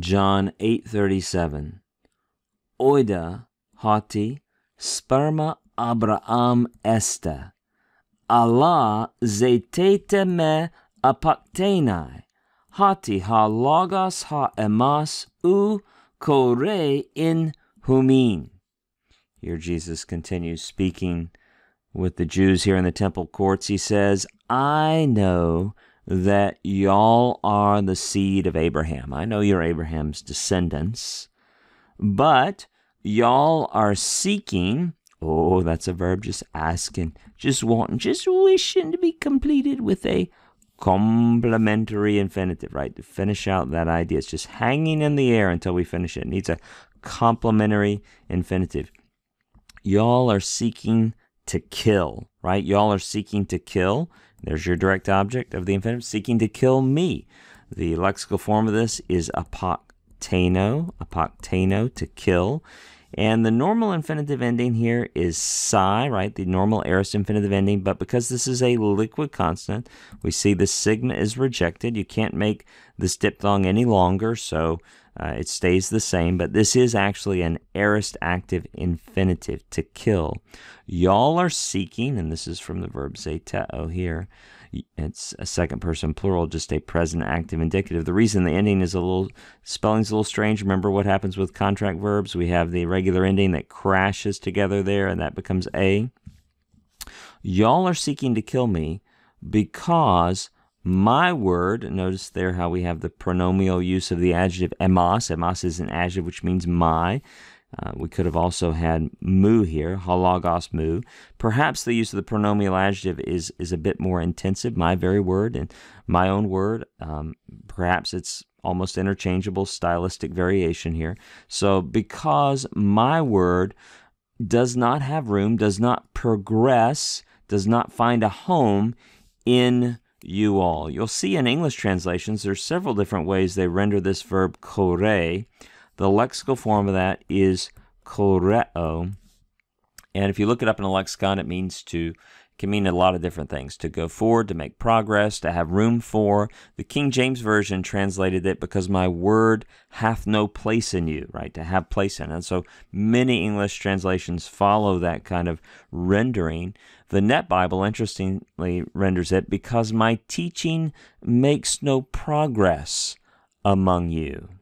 John 8:37 Oida hati sperma Abraham esta, Allah zeitete me apaktenai hati ha logos ha emas u kore in humin Here Jesus continues speaking with the Jews here in the temple courts. He says, I know that y'all are the seed of Abraham. I know you're Abraham's descendants, but y'all are seeking. Oh, that's a verb, just asking, just wanting, just wishing to be completed with a complementary infinitive, right? To finish out that idea. It's just hanging in the air until we finish it. It needs a complementary infinitive. Y'all are seeking to kill, right? Y'all are seeking to kill. There's your direct object of the infinitive, seeking to kill me. The lexical form of this is apoctano, apoctano, to kill. And the normal infinitive ending here is psi, right? The normal aorist infinitive ending. But because this is a liquid consonant, we see the sigma is rejected. You can't make this diphthong any longer. So uh, it stays the same, but this is actually an aorist active infinitive, to kill. Y'all are seeking, and this is from the verb zeteo here. It's a second person plural, just a present active indicative. The reason the ending is a little, spelling's a little strange. Remember what happens with contract verbs? We have the regular ending that crashes together there, and that becomes a. Y'all are seeking to kill me because my word. Notice there how we have the pronomial use of the adjective emas. Emas is an adjective which means my. Uh, we could have also had mu here, halagos mu. Perhaps the use of the pronomial adjective is, is a bit more intensive, my very word and my own word. Um, perhaps it's almost interchangeable stylistic variation here. So because my word does not have room, does not progress, does not find a home in you all. You'll see in English translations there's several different ways they render this verb kore. The lexical form of that is koreo. And if you look it up in a lexicon, it means to can mean a lot of different things to go forward, to make progress, to have room for. The King James Version translated it because my word hath no place in you, right? To have place in. And so many English translations follow that kind of rendering. The Net Bible, interestingly, renders it because my teaching makes no progress among you.